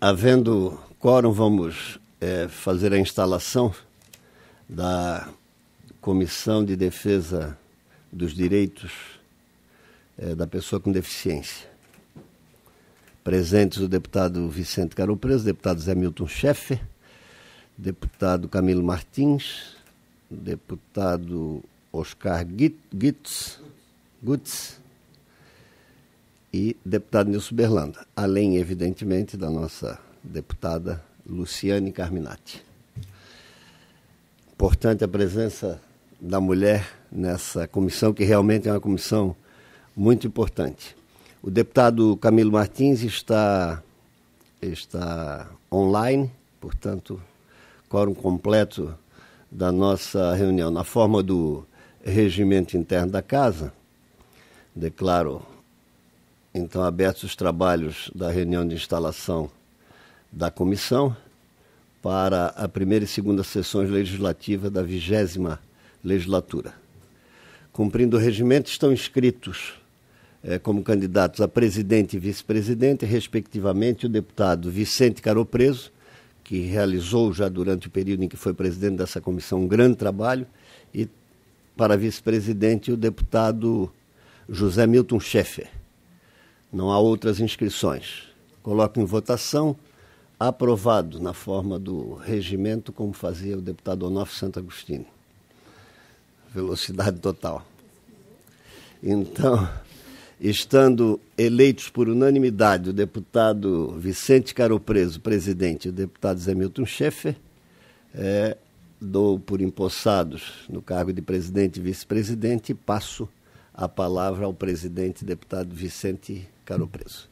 Havendo quórum, vamos é, fazer a instalação da Comissão de Defesa dos Direitos é, da Pessoa com Deficiência. Presentes o deputado Vicente Caro Preso, deputado Zé Milton Schaeffer, deputado Camilo Martins, deputado Oscar Gutz, Gutz e deputado Nilson Berlanda, além, evidentemente, da nossa deputada Luciane Carminati. Importante a presença da mulher nessa comissão, que realmente é uma comissão muito importante. O deputado Camilo Martins está, está online, portanto, quórum completo da nossa reunião. Na forma do regimento interno da casa, declaro então abertos os trabalhos da reunião de instalação da comissão para a primeira e segunda sessões legislativas da vigésima legislatura. Cumprindo o regimento, estão inscritos eh, como candidatos a presidente e vice-presidente, respectivamente, o deputado Vicente Caropreso, que realizou já durante o período em que foi presidente dessa comissão um grande trabalho, e para vice-presidente o deputado José Milton Schaeffer. Não há outras inscrições. Coloco em votação. Aprovado na forma do regimento, como fazia o deputado Onofre Santo Agostinho. Velocidade total. Então, estando eleitos por unanimidade o deputado Vicente Caropreso, presidente, e o deputado Zé Milton Schaeffer, é, dou por empossados no cargo de presidente e vice-presidente e passo a palavra ao presidente, deputado Vicente ficaram presos.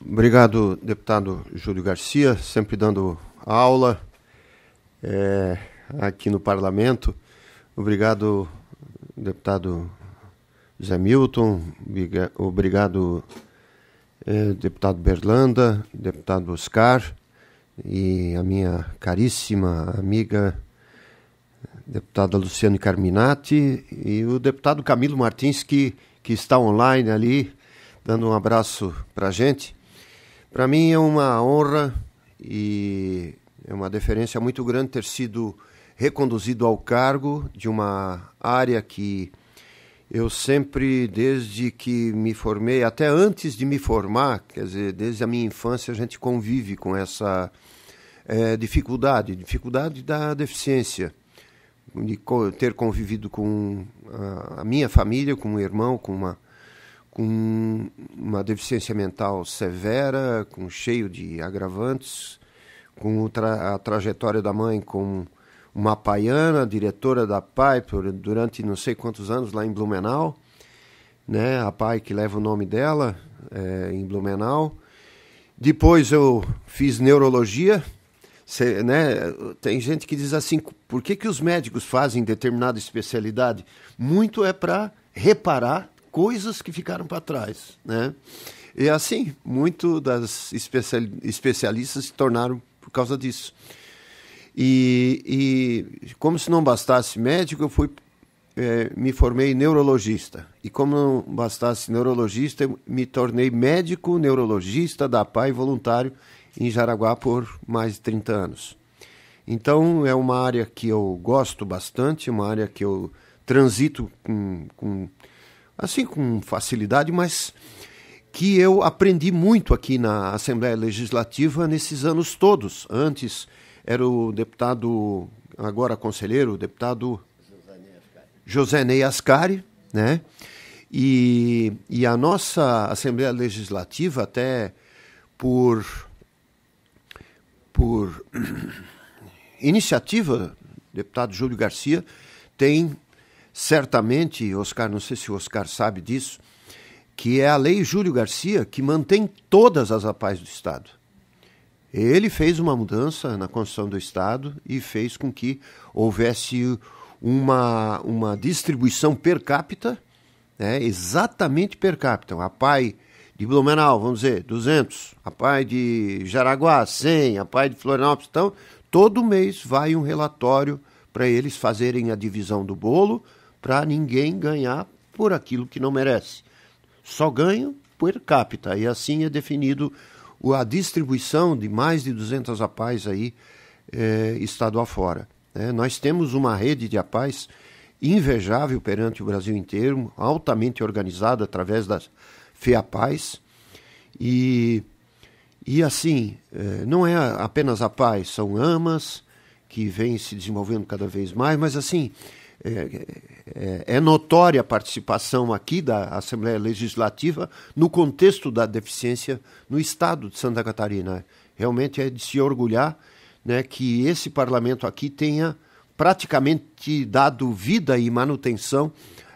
Obrigado, deputado Júlio Garcia, sempre dando aula é, aqui no Parlamento. Obrigado, deputado Zé Milton, obrigado, é, deputado Berlanda, deputado Oscar e a minha caríssima amiga deputada Luciane Carminati e o deputado Camilo Martins, que, que está online ali, dando um abraço para a gente. Para mim é uma honra e é uma deferência muito grande ter sido reconduzido ao cargo de uma área que eu sempre, desde que me formei, até antes de me formar, quer dizer, desde a minha infância, a gente convive com essa é, dificuldade dificuldade da deficiência de ter convivido com a, minha família, com um irmão, com uma, com uma deficiência mental severa, com cheio de agravantes, com a trajetória da mãe como uma paiana, diretora da PAI por, durante não sei quantos anos lá em Blumenau, né? a PAI que leva o nome dela é, em Blumenau. Depois eu fiz neurologia, Cê, né, tem gente que diz assim, por que, que os médicos fazem determinada especialidade? Muito é para reparar coisas que ficaram para trás, né? E assim, muito das especialistas se tornaram por causa disso. E, e como se não bastasse médico, eu fui é, me formei neurologista. E como não bastasse neurologista, me tornei médico neurologista da PAI voluntário em Jaraguá por mais de 30 anos. Então é uma área que eu gosto bastante, uma área que eu transito com, com assim com facilidade, mas que eu aprendi muito aqui na Assembleia Legislativa nesses anos todos. Antes era o deputado, agora conselheiro, o deputado José Ney Ascari, né? E, e a nossa Assembleia Legislativa, até por por iniciativa, deputado Júlio Garcia, tem certamente, Oscar, não sei se o Oscar sabe disso, que é a Lei Júlio Garcia que mantém todas as APAES do Estado. Ele fez uma mudança na Constituição do Estado e fez com que houvesse uma, uma distribuição per capita, né, exatamente per capita. A PAI de Blumenau, vamos dizer, 200, a PAI de Jaraguá, 100, a PAI de Florianópolis. Então, todo mês vai um relatório para eles fazerem a divisão do bolo, para ninguém ganhar por aquilo que não merece. Só ganho per capita, e assim é definido a distribuição de mais de 200 APAES aí é, eh, estado afora. É, né? nós temos uma rede de APAES invejável perante o Brasil inteiro, altamente organizada através das, Fé à Paz. E, e assim, eh, não é apenas a paz, são amas que vêm se desenvolvendo cada vez mais, mas assim, é, é, é, notória a participação aqui da Assembleia Legislativa no contexto da deficiência no Estado de Santa Catarina. Realmente é de se orgulhar né, que esse parlamento aqui tenha praticamente dado vida e manutenção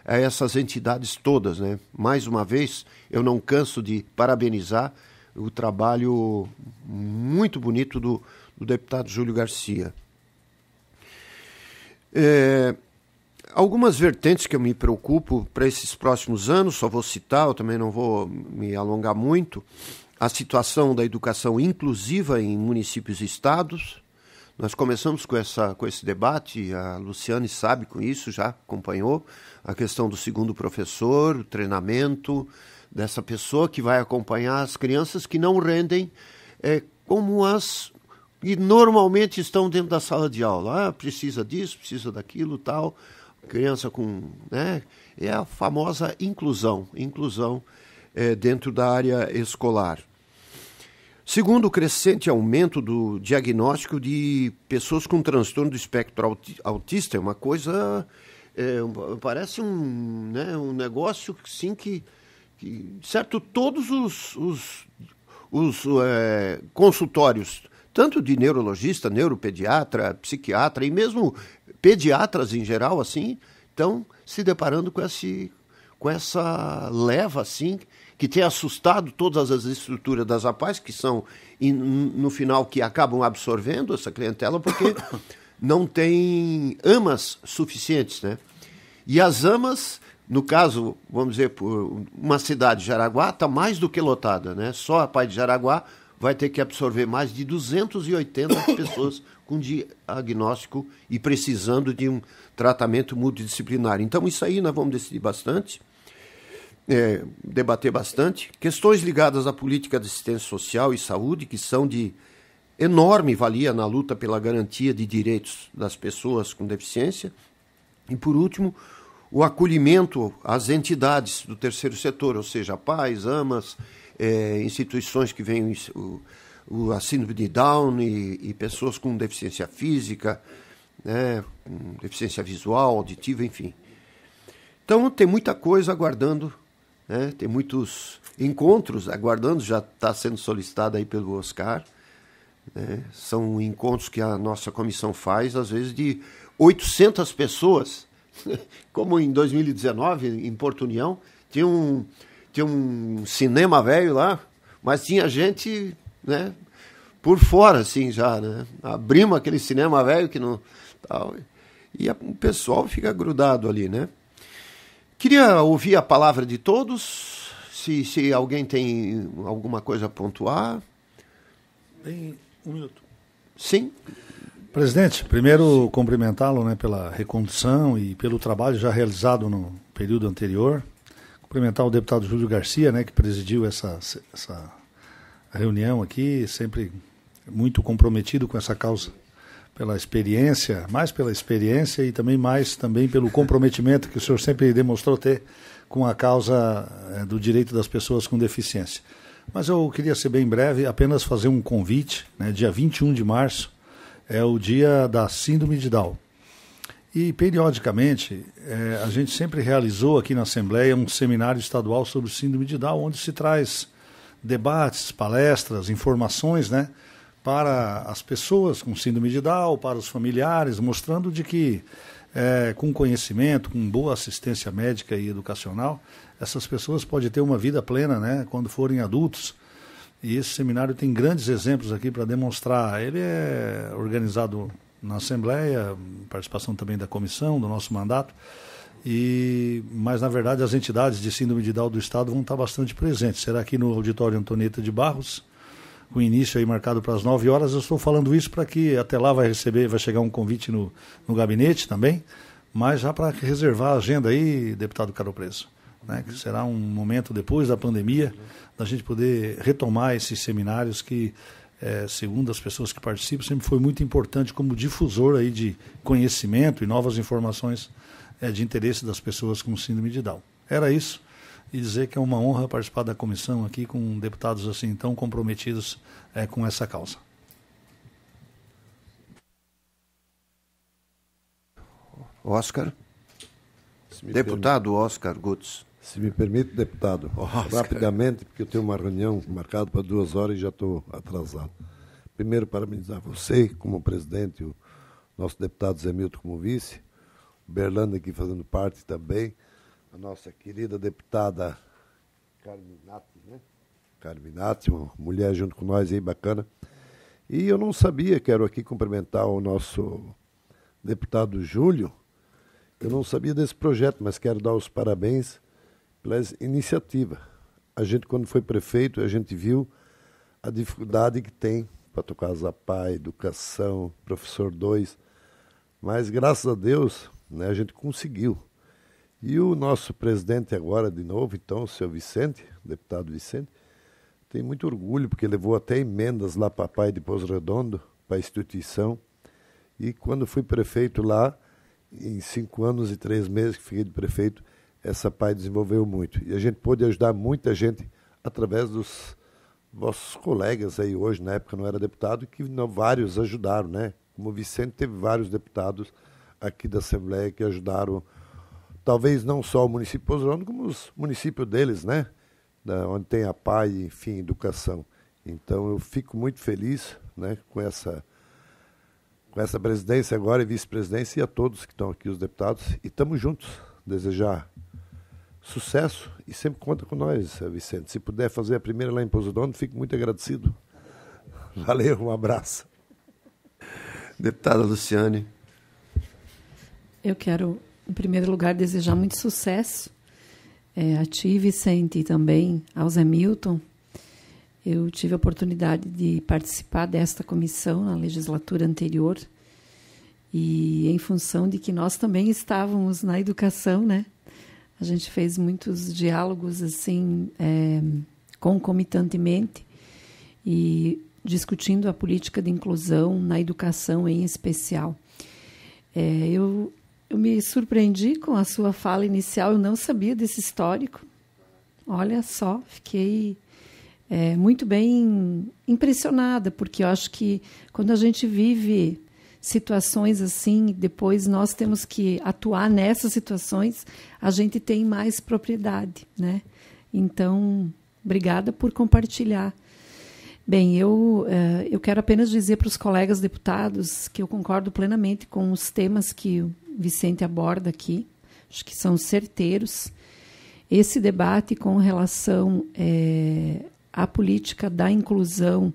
a essas entidades todas. Né? Mais uma vez, eu não canso de parabenizar o trabalho muito bonito do, do deputado Júlio Garcia. É, algumas vertentes que eu me preocupo para esses próximos anos, só vou citar, eu também não vou me alongar muito, a situação da educação inclusiva em municípios e estados. Nós começamos com, essa, com esse debate, a Luciane sabe com isso, já acompanhou, a questão do segundo professor, o treinamento, dessa pessoa que vai acompanhar as crianças que não rendem é, como as e normalmente estão dentro da sala de aula. Ah, precisa disso, precisa daquilo, tal. Criança com, né? É a famosa inclusão, inclusão é, dentro da área escolar. Segundo o crescente aumento do diagnóstico de pessoas com transtorno do espectro autista, é uma coisa é, parece um, né, um negócio sim que certo? Todos os, os, os é, consultórios, tanto de neurologista, neuropediatra, psiquiatra e mesmo pediatras em geral, assim, estão se deparando com, esse, com essa leva, assim, que tem assustado todas as estruturas das APAES, que são, no final, que acabam absorvendo essa clientela, porque não tem amas suficientes, né? E as amas no caso, vamos dizer, uma cidade, Jaraguá, está mais do que lotada, né? Só a Pai de Jaraguá vai ter que absorver mais de 280 pessoas com diagnóstico e precisando de um tratamento multidisciplinar. Então, isso aí nós vamos decidir bastante, é, debater bastante. Questões ligadas à política de assistência social e saúde, que são de enorme valia na luta pela garantia de direitos das pessoas com deficiência. E, por último, o acolhimento às entidades do terceiro setor, ou seja, pais, amas, é, instituições que vêm o, o, a síndrome de Down e, e pessoas com deficiência física, né, com deficiência visual, auditiva, enfim. Então tem muita coisa aguardando, né, tem muitos encontros aguardando, já está sendo solicitado aí pelo Oscar. Né, são encontros que a nossa comissão faz, às vezes, de 800 pessoas como em 2019, em Porto União, tinha um, tinha um cinema velho lá, mas tinha gente, né, por fora, assim, já, né? Abrimos aquele cinema velho que não... Tal, e a, o pessoal fica grudado ali, né? Queria ouvir a palavra de todos, se, se alguém tem alguma coisa a pontuar. Tem um minuto. Sim. Presidente, primeiro cumprimentá-lo né, pela recondução e pelo trabalho já realizado no período anterior. Cumprimentar o deputado Júlio Garcia, né, que presidiu essa, essa reunião aqui, sempre muito comprometido com essa causa, pela experiência, mais pela experiência e também mais também pelo comprometimento que o senhor sempre demonstrou ter com a causa é, do direito das pessoas com deficiência. Mas eu queria ser bem breve, apenas fazer um convite, né, dia 21 de março, é o dia da Síndrome de Down. E, periodicamente, é, a gente sempre realizou aqui na Assembleia um seminário estadual sobre Síndrome de Down, onde se traz debates, palestras, informações, né? Para as pessoas com síndrome de Down, para os familiares, mostrando de que é, com conhecimento, com boa assistência médica e educacional, essas pessoas podem ter uma vida plena, né? Quando forem adultos e esse seminário tem grandes exemplos aqui para demonstrar. Ele é organizado na Assembleia, participação também da comissão, do nosso mandato. E, mas, na verdade, as entidades de síndrome de Down do Estado vão estar bastante presentes. Será aqui no auditório Antonieta de Barros, com início aí marcado para as 9 horas. Eu estou falando isso para que até lá vai receber, vai chegar um convite no, no gabinete também, mas já para reservar a agenda aí, deputado Caro Preso né, que será um momento depois da pandemia, da gente poder retomar esses seminários que, é, segundo as pessoas que participam, sempre foi muito importante como difusor aí de conhecimento e novas informações é, de interesse das pessoas com síndrome de Down. Era isso. E dizer que é uma honra participar da comissão aqui com deputados assim tão comprometidos é, com essa causa. Oscar. Deputado Oscar Gutz. Se me permite, deputado, rapidamente, porque eu tenho uma reunião marcada para duas horas e já estou atrasado. Primeiro, parabenizar você como presidente, o nosso deputado Zé Milton como vice, o Berlanda aqui fazendo parte também, a nossa querida deputada Carminati, né? Carminati, uma mulher junto com nós aí, bacana. E eu não sabia, quero aqui cumprimentar o nosso deputado Júlio, eu não sabia desse projeto, mas quero dar os parabéns pelas A gente, quando foi prefeito, a gente viu a dificuldade que tem para tocar Zapai Educação, Professor 2. Mas, graças a Deus, né, a gente conseguiu. E o nosso presidente agora, de novo, então, o seu Vicente, deputado Vicente, tem muito orgulho, porque levou até emendas lá para Pai de Pouso Redondo, para a instituição. E quando fui prefeito lá, em cinco anos e três meses que fiquei de prefeito, essa PAI desenvolveu muito. E a gente pôde ajudar muita gente através dos vossos colegas aí hoje, na época não era deputado, que não, vários ajudaram, né? Como o Vicente, teve vários deputados aqui da Assembleia que ajudaram, talvez não só o município Pozolano, como os municípios deles, né? Da, onde tem a PAI, enfim, educação. Então eu fico muito feliz né, com essa com essa presidência agora e vice-presidência e a todos que estão aqui, os deputados, e estamos juntos. Desejar sucesso e sempre conta com nós, eh, Vicente. Se puder fazer a primeira lá em Pouso Dono, fico muito agradecido. Valeu, um abraço. Deputada Luciane. Eu quero, em primeiro lugar, desejar muito sucesso é, a ti, Vicente, e também ao Zé Milton. Eu tive a oportunidade de participar desta comissão na legislatura anterior e em função de que nós também estávamos na educação, né? A gente fez muitos diálogos assim é, concomitantemente e discutindo a política de inclusão na educação em especial. É, eu, eu me surpreendi com a sua fala inicial, eu não sabia desse histórico. Olha só, fiquei é, muito bem impressionada, porque eu acho que quando a gente vive situações assim, depois nós temos que atuar nessas situações, a gente tem mais propriedade, né? Então, obrigada por compartilhar. Bem, eu, eh, eu quero apenas dizer para os colegas deputados que eu concordo plenamente com os temas que o Vicente aborda aqui, acho que são certeiros. Esse debate com relação é, à política da inclusão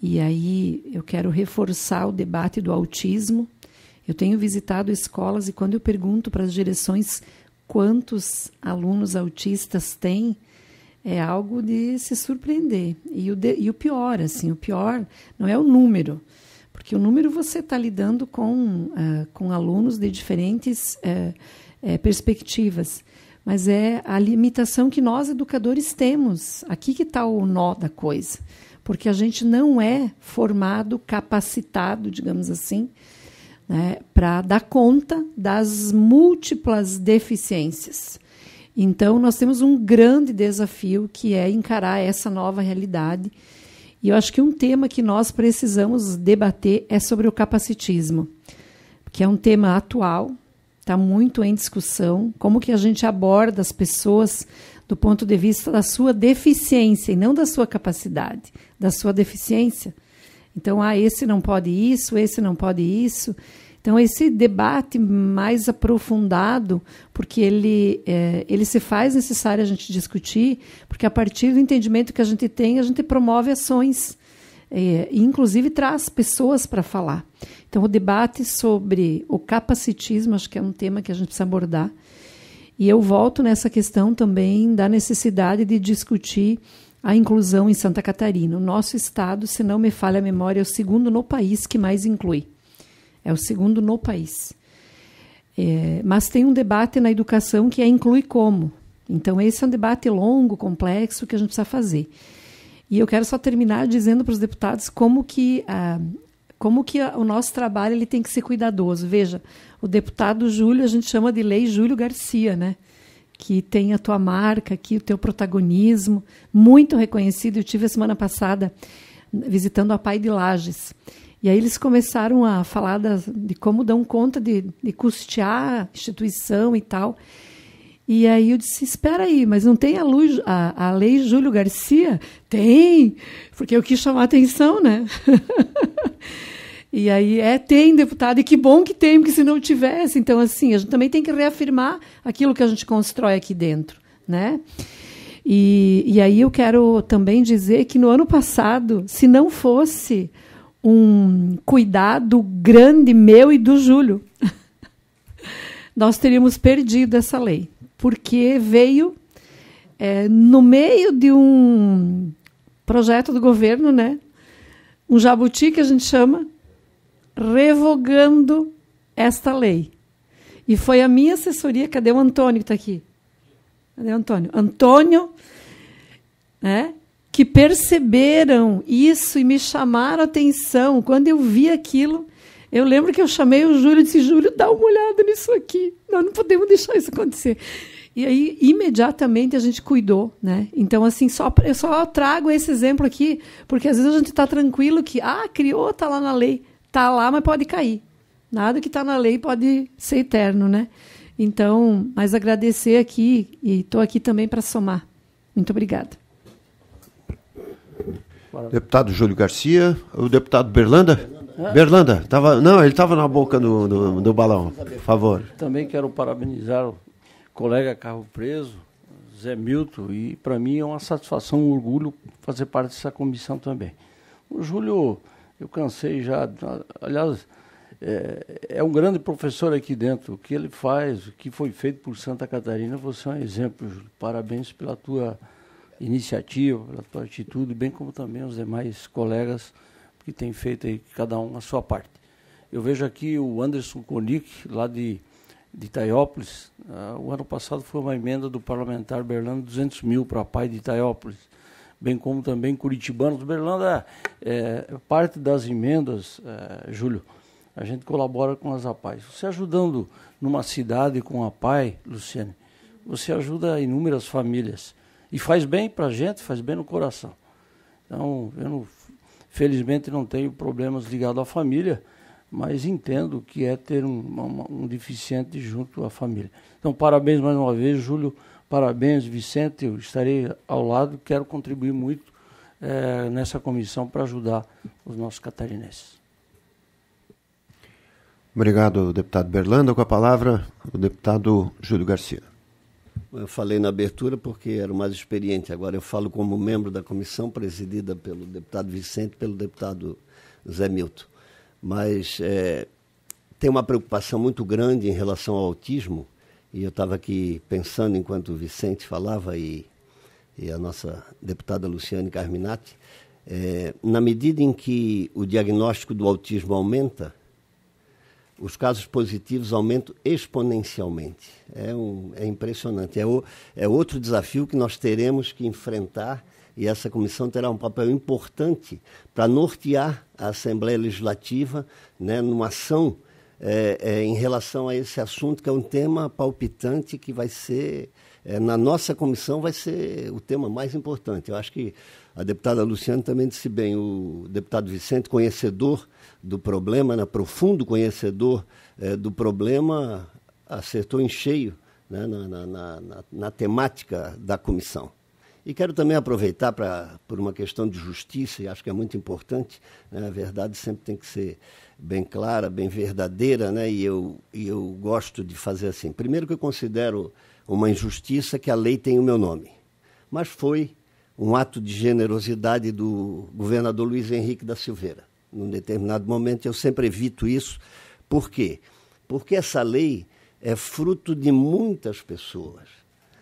e aí eu quero reforçar o debate do autismo. Eu tenho visitado escolas e quando eu pergunto para as direções quantos alunos autistas têm, é algo de se surpreender. E o, de, e o pior, assim, o pior não é o número, porque o número você está lidando com, uh, com alunos de diferentes uh, uh, perspectivas, mas é a limitação que nós educadores temos. Aqui que está o nó da coisa porque a gente não é formado, capacitado, digamos assim, né, para dar conta das múltiplas deficiências. Então, nós temos um grande desafio que é encarar essa nova realidade. E eu acho que um tema que nós precisamos debater é sobre o capacitismo, que é um tema atual, está muito em discussão, como que a gente aborda as pessoas do ponto de vista da sua deficiência e não da sua capacidade, da sua deficiência. Então, ah, esse não pode isso, esse não pode isso. Então, esse debate mais aprofundado, porque ele, é, ele se faz necessário a gente discutir, porque a partir do entendimento que a gente tem, a gente promove ações. É, e, inclusive, traz pessoas para falar. Então, o debate sobre o capacitismo, acho que é um tema que a gente precisa abordar, e eu volto nessa questão também da necessidade de discutir a inclusão em Santa Catarina. O nosso estado, se não me falha a memória, é o segundo no país que mais inclui. É o segundo no país. É, mas tem um debate na educação que é inclui como. Então, esse é um debate longo, complexo, que a gente precisa fazer. E eu quero só terminar dizendo para os deputados como que a, ah, como que o nosso trabalho ele tem que ser cuidadoso. Veja, o deputado Júlio, a gente chama de Lei Júlio Garcia, né? Que tem a tua marca aqui, o teu protagonismo, muito reconhecido. Eu tive a semana passada visitando a Pai de Lages. E aí eles começaram a falar das, de como dão conta de, de custear a instituição e tal. E aí eu disse: espera aí, mas não tem a, luz, a, a lei Júlio Garcia? Tem, porque eu quis chamar atenção, né? e aí é, tem deputado, e que bom que tem, porque se não tivesse. Então, assim, a gente também tem que reafirmar aquilo que a gente constrói aqui dentro, né? E, e aí eu quero também dizer que no ano passado, se não fosse um cuidado grande meu e do Júlio, nós teríamos perdido essa lei porque veio é, no meio de um projeto do governo, né? Um jabuti que a gente chama, revogando esta lei. E foi a minha assessoria, cadê o Antônio que está aqui? Cadê o Antônio? Antônio, né? Que perceberam isso e me chamaram a atenção. Quando eu vi aquilo, eu lembro que eu chamei o Júlio e disse: Júlio, dá uma olhada nisso aqui. Nós não podemos deixar isso acontecer. E aí, imediatamente, a gente cuidou, né? Então, assim, só, eu só trago esse exemplo aqui, porque às vezes a gente está tranquilo que, ah, criou, está lá na lei. Está lá, mas pode cair. Nada que está na lei pode ser eterno, né? Então, mas agradecer aqui e estou aqui também para somar. Muito obrigada. Deputado Júlio Garcia, o deputado Berlanda. Berlanda, tava, não, ele estava na boca do, do, do balão, por favor. Também quero parabenizar o colega Carro Preso, Zé Milton, e para mim é uma satisfação, um orgulho fazer parte dessa comissão também. O Júlio, eu cansei já, aliás, é, é, um grande professor aqui dentro. O que ele faz, o que foi feito por Santa Catarina, você é um exemplo, Júlio. Parabéns pela tua iniciativa, pela tua atitude, bem como também os demais colegas que tem feito aí, cada um a sua parte. Eu vejo aqui o Anderson Konik, lá de, de Itaiópolis. Uh, o ano passado foi uma emenda do parlamentar Berlando 200 mil para a PAI de Itaiópolis, bem como também Curitibanos. Berlanda, é, é, parte das emendas, é, Júlio, a gente colabora com as APAIs. Você ajudando numa cidade com a PAI, Luciane, você ajuda inúmeras famílias. E faz bem para a gente, faz bem no coração. Então, eu não Felizmente não tenho problemas ligados à família, mas entendo que é ter um, uma, um deficiente junto à família. Então, parabéns mais uma vez, Júlio. Parabéns, Vicente. Eu estarei ao lado, quero contribuir muito é, nessa comissão para ajudar os nossos catarinenses. Obrigado, deputado Berlando. Com a palavra, o deputado Júlio Garcia. Eu falei na abertura porque era o mais experiente. Agora eu falo como membro da comissão presidida pelo deputado Vicente, e pelo deputado Zé Milton. Mas é, tem uma preocupação muito grande em relação ao autismo. E eu estava aqui pensando enquanto o Vicente falava e, e a nossa deputada Luciane Carminati, é, na medida em que o diagnóstico do autismo aumenta, os casos positivos aumentam exponencialmente. É, um, é impressionante. É, o, é outro desafio que nós teremos que enfrentar e essa comissão terá um papel importante para nortear a Assembleia Legislativa né, numa ação é, é, em relação a esse assunto, que é um tema palpitante que vai ser, é, na nossa comissão, vai ser o tema mais importante. Eu acho que a deputada Luciana também disse bem, o deputado Vicente, conhecedor do problema, né, profundo conhecedor eh, do problema, acertou em cheio né, na, na, na, na, temática da comissão. E quero também aproveitar para por uma questão de justiça, e acho que é muito importante, né, a verdade sempre tem que ser bem clara, bem verdadeira, né, e, eu, e eu gosto de fazer assim. Primeiro que eu considero uma injustiça que a lei tem o meu nome, mas foi um ato de generosidade do governador Luiz Henrique da Silveira. Num determinado momento, eu sempre evito isso. Por quê? Porque essa lei é fruto de muitas pessoas,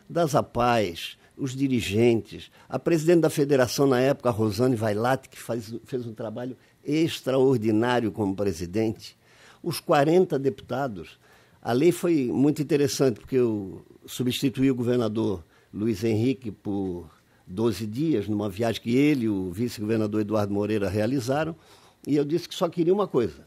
das APAES, os dirigentes, a presidente da federação na época, Rosane Vailate, que faz, fez um trabalho extraordinário como presidente, os 40 deputados. A lei foi muito interessante, porque eu substituí o governador Luiz Henrique por 12 dias, numa viagem que ele e o vice-governador Eduardo Moreira realizaram, e eu disse que só queria uma coisa,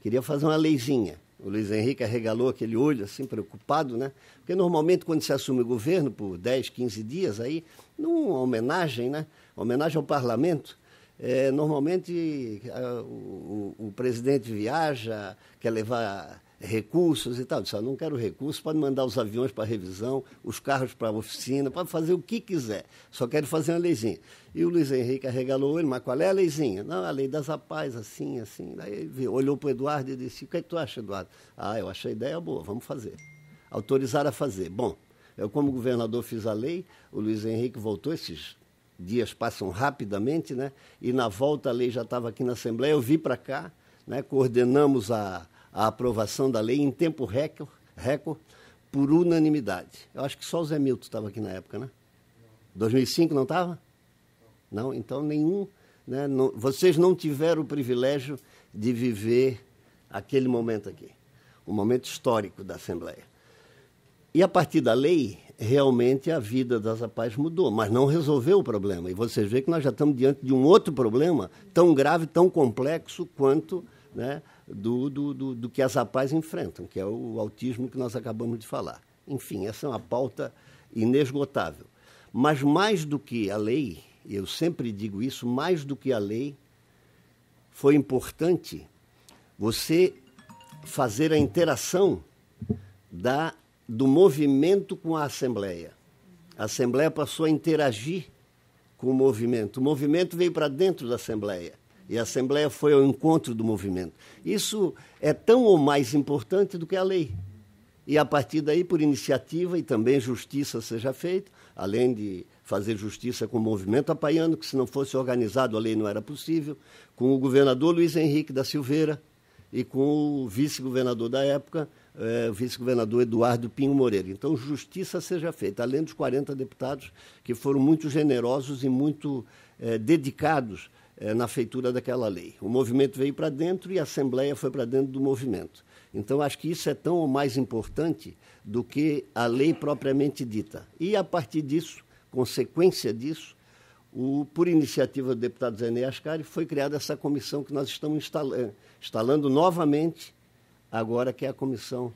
queria fazer uma leizinha. O Luiz Henrique arregalou aquele olho, assim, preocupado, né? Porque normalmente quando se assume o governo, por 10, 15 dias aí, numa homenagem, né? Homenagem ao parlamento, é, normalmente o, o, presidente viaja, quer levar recursos e tal. Eu disse, não quero recursos, pode mandar os aviões para revisão, os carros para oficina, pode fazer o que quiser, só quero fazer uma leizinha. E o Luiz Henrique arregalou ele, mas qual é a leizinha? Não, é a lei das apaz, assim, assim. Daí ele olhou para o Eduardo e disse, o que, é que tu acha, Eduardo? Ah, eu acho a ideia boa, vamos fazer. Autorizar a fazer. Bom, eu como governador fiz a lei, o Luiz Henrique voltou esses dias passam rapidamente, né? E na volta a lei já estava aqui na Assembleia, eu vim para cá, né? Coordenamos a a aprovação da lei em tempo recorde, recorde por unanimidade. Eu acho que só o Zé Milton estava aqui na época, né? 2005 não estava? Não, então nenhum. Né? Não, vocês não tiveram o privilégio de viver aquele momento aqui, um momento histórico da Assembleia. E a partir da lei, realmente a vida das APAES mudou, mas não resolveu o problema. E vocês veem que nós já estamos diante de um outro problema tão grave, tão complexo quanto né, do, do, do, do que as APAs enfrentam, que é o autismo que nós acabamos de falar. Enfim, essa é uma pauta inesgotável. Mas mais do que a lei, eu sempre digo isso, mais do que a lei, foi importante você fazer a interação da, do movimento com a Assembleia. A Assembleia passou a interagir com o movimento. O movimento veio para dentro da Assembleia. E a Assembleia foi ao encontro do movimento. Isso é tão ou mais importante do que a lei. E a partir daí, por iniciativa e também justiça seja feita, além de fazer justiça com o movimento apaiano, que se não fosse organizado a lei não era possível, com o governador Luiz Henrique da Silveira e com o vice-governador da época, eh, o vice-governador Eduardo Pinho Moreira. Então, justiça seja feita, além dos 40 deputados que foram muito generosos e muito eh, dedicados eh, na feitura daquela lei. O movimento veio para dentro e a Assembleia foi para dentro do movimento. Então, acho que isso é tão ou mais importante do que a lei propriamente dita. E, a partir disso, consequência disso, o, por iniciativa do deputado Zé Ascari, foi criada essa comissão que nós estamos eh, instalando novamente, agora que é a comissão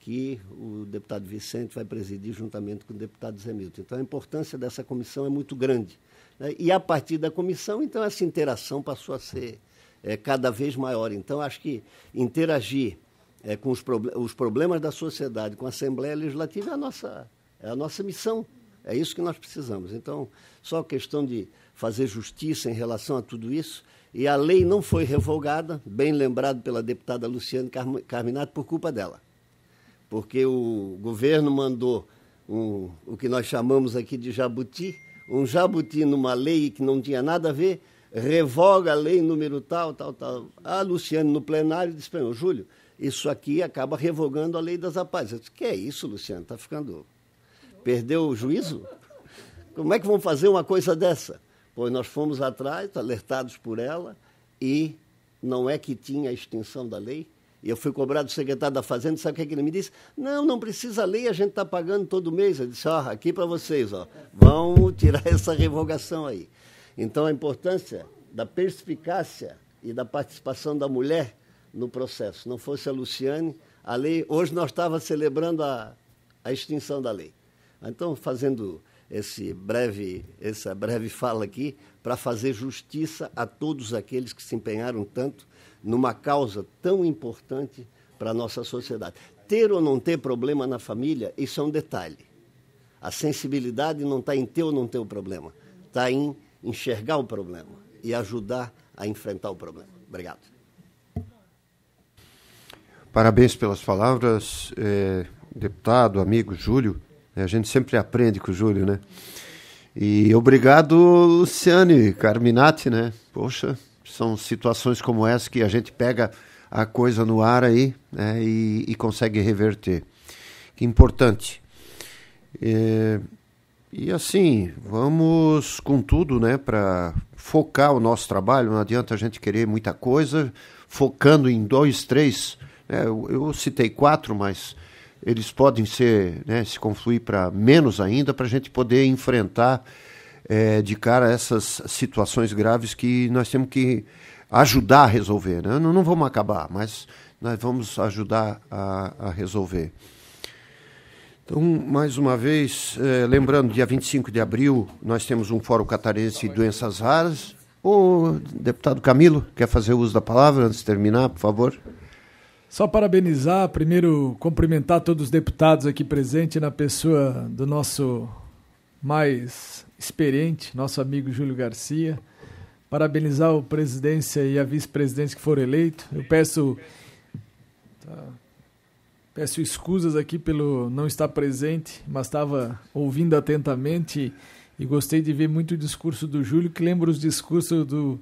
que o deputado Vicente vai presidir juntamente com o deputado Zé Milton. Então, a importância dessa comissão é muito grande né? E a partir da comissão, então, essa interação passou a ser é, cada vez maior. Então, acho que interagir é, com os, os, problemas da sociedade, com a Assembleia Legislativa, é a, nossa, é a nossa missão. É isso que nós precisamos. Então, só questão de fazer justiça em relação a tudo isso. E a lei não foi revogada, bem lembrado pela deputada Luciane Carminato, por culpa dela. Porque o governo mandou um, o que nós chamamos aqui de jabuti, um jabuti numa lei que não tinha nada a ver, revoga a lei número tal, tal, tal. A Luciane, no plenário, disse para mim, Júlio, isso aqui acaba revogando a lei das rapazes. Eu disse, que é isso, Luciano? Está ficando... Perdeu o juízo? Como é que vão fazer uma coisa dessa? Pois nós fomos atrás, alertados por ela, e não é que tinha a extinção da lei, eu fui cobrado do secretário da Fazenda, sabe o que, é que ele me disse? Não, não precisa lei, a gente está pagando todo mês. Eu disse, ó, aqui para vocês, ó, vão tirar essa revogação aí. Então, a importância da perspicácia e da participação da mulher no processo. Não fosse a Luciane, a lei... Hoje nós estávamos celebrando a, a extinção da lei. Então, fazendo esse breve, essa breve fala aqui, para fazer justiça a todos aqueles que se empenharam tanto numa causa tão importante para a nossa sociedade. Ter ou não ter problema na família, isso é um detalhe. A sensibilidade não está em ter ou não ter o problema, está em enxergar o problema e ajudar a enfrentar o problema. Obrigado. Parabéns pelas palavras, é, deputado, amigo Júlio. É, a gente sempre aprende com o Júlio, né? E obrigado, Luciane Carminati, né? Poxa, são situações como essa que a gente pega a coisa no ar aí né, e, e, consegue reverter. Que importante. É, e assim, vamos com tudo né, para focar o nosso trabalho. Não adianta a gente querer muita coisa, focando em dois, três. Né, eu, eu citei quatro, mas eles podem ser, né, se confluir para menos ainda, para a gente poder enfrentar é, de cara essas situações graves que nós temos que ajudar a resolver. Né? Não, não vamos acabar, mas nós vamos ajudar a, a resolver. Então, mais uma vez, é, lembrando, dia 25 de abril, nós temos um Fórum Catarense de Doenças Raras. O deputado Camilo quer fazer uso da palavra antes de terminar, por favor? Só parabenizar, primeiro cumprimentar todos os deputados aqui presentes na pessoa do nosso mais experiente, nosso amigo Júlio Garcia. Parabenizar o presidência e a vice-presidente que foram eleitos. Eu peço, tá, peço escusas aqui pelo não estar presente, mas estava ouvindo atentamente e gostei de ver muito o discurso do Júlio, que lembra os discursos do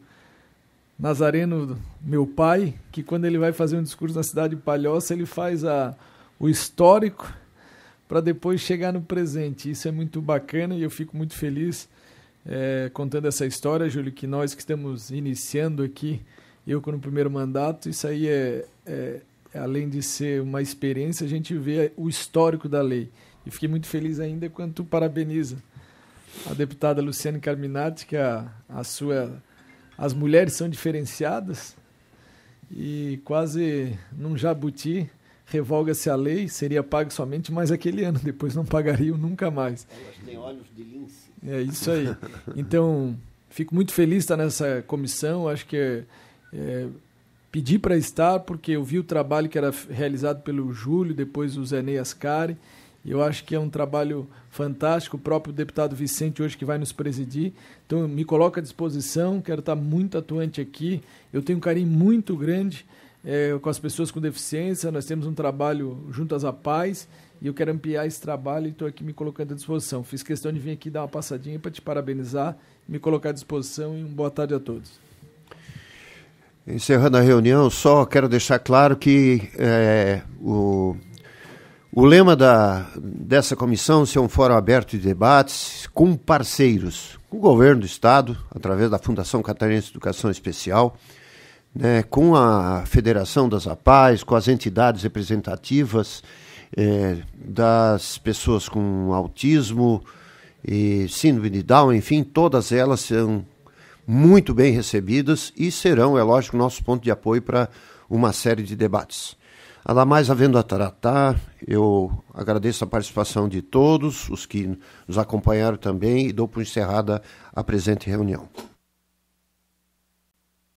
Nazareno, meu pai, que quando ele vai fazer um discurso na cidade de Palhoça, ele faz a, o histórico para depois chegar no presente. Isso é muito bacana e eu fico muito feliz é, contando essa história, Júlio, que nós que estamos iniciando aqui, eu com o primeiro mandato, isso aí é, é além de ser uma experiência, a gente vê o histórico da lei. E fiquei muito feliz ainda quando tu parabeniza a deputada Luciane Carminati, que a, a sua, as mulheres são diferenciadas e quase num jabuti revoga-se a lei, seria pago somente mais aquele ano, depois não pagariam nunca mais. Elas têm olhos de lince. É isso aí. Então, fico muito feliz estar nessa comissão, acho que é, é, pedi para estar, porque eu vi o trabalho que era realizado pelo Júlio, depois o Zenei Ascari, eu acho que é um trabalho fantástico, o próprio deputado Vicente hoje que vai nos presidir. Então, me coloco à disposição, quero estar muito atuante aqui. Eu tenho um carinho muito grande é, com as pessoas com deficiência. Nós temos um trabalho juntas à paz e eu quero ampliar esse trabalho e estou aqui me colocando à disposição. Fiz questão de vir aqui dar uma passadinha para te parabenizar, me colocar à disposição e uma boa tarde a todos. Encerrando a reunião, só quero deixar claro que é, o, o lema da, dessa comissão é um fórum aberto de debates com parceiros, com o governo do Estado, através da Fundação Catarinense de Educação Especial, né, com a Federação das APAES, com as entidades representativas é, das pessoas com autismo e síndrome de Down, enfim, todas elas são muito bem recebidas e serão, é lógico, nosso ponto de apoio para uma série de debates. Ainda mais havendo a tratar, eu agradeço a participação de todos os que nos acompanharam também e dou por encerrada a presente reunião.